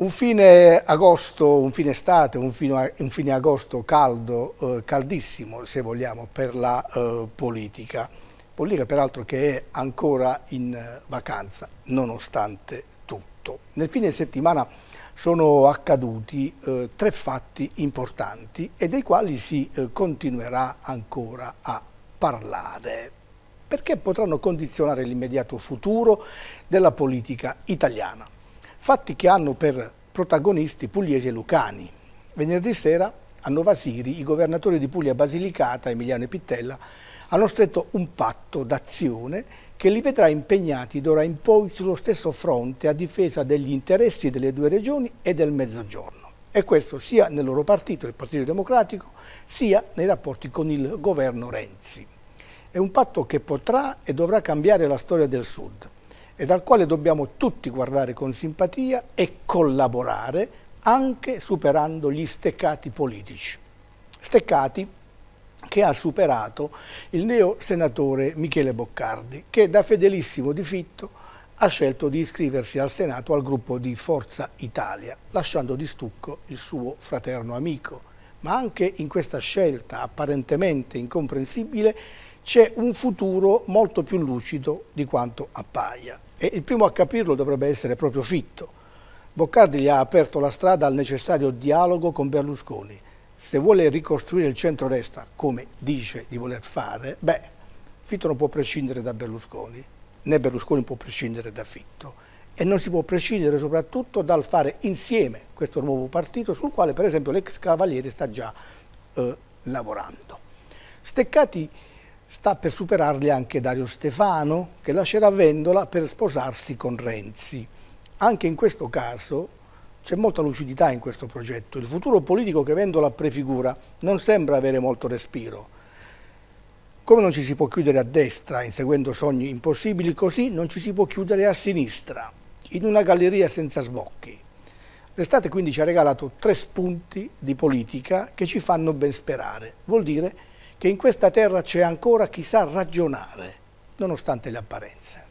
Un fine agosto, un fine estate, un fine, un fine agosto caldo, eh, caldissimo se vogliamo, per la eh, politica. Politica peraltro che è ancora in vacanza, nonostante tutto. Nel fine settimana sono accaduti eh, tre fatti importanti e dei quali si eh, continuerà ancora a parlare perché potranno condizionare l'immediato futuro della politica italiana fatti che hanno per protagonisti pugliesi e lucani. Venerdì sera a Novasiri i governatori di Puglia Basilicata, Emiliano e Pittella, hanno stretto un patto d'azione che li vedrà impegnati d'ora in poi sullo stesso fronte a difesa degli interessi delle due regioni e del Mezzogiorno. E questo sia nel loro partito, il Partito Democratico, sia nei rapporti con il governo Renzi. È un patto che potrà e dovrà cambiare la storia del Sud e dal quale dobbiamo tutti guardare con simpatia e collaborare anche superando gli steccati politici. Steccati che ha superato il neo senatore Michele Boccardi, che da fedelissimo di Fitto ha scelto di iscriversi al Senato al gruppo di Forza Italia, lasciando di stucco il suo fraterno amico. Ma anche in questa scelta apparentemente incomprensibile c'è un futuro molto più lucido di quanto appaia. E il primo a capirlo dovrebbe essere proprio Fitto. Boccardi gli ha aperto la strada al necessario dialogo con Berlusconi. Se vuole ricostruire il centro-destra, come dice di voler fare, beh, Fitto non può prescindere da Berlusconi, né Berlusconi può prescindere da Fitto. E non si può prescindere soprattutto dal fare insieme questo nuovo partito sul quale per esempio l'ex Cavaliere sta già eh, lavorando. Steccati Sta per superarli anche Dario Stefano, che lascerà Vendola per sposarsi con Renzi. Anche in questo caso c'è molta lucidità in questo progetto. Il futuro politico che Vendola prefigura non sembra avere molto respiro. Come non ci si può chiudere a destra inseguendo sogni impossibili, così non ci si può chiudere a sinistra, in una galleria senza sbocchi. L'estate quindi ci ha regalato tre spunti di politica che ci fanno ben sperare. Vuol dire che in questa terra c'è ancora chi sa ragionare, nonostante le apparenze.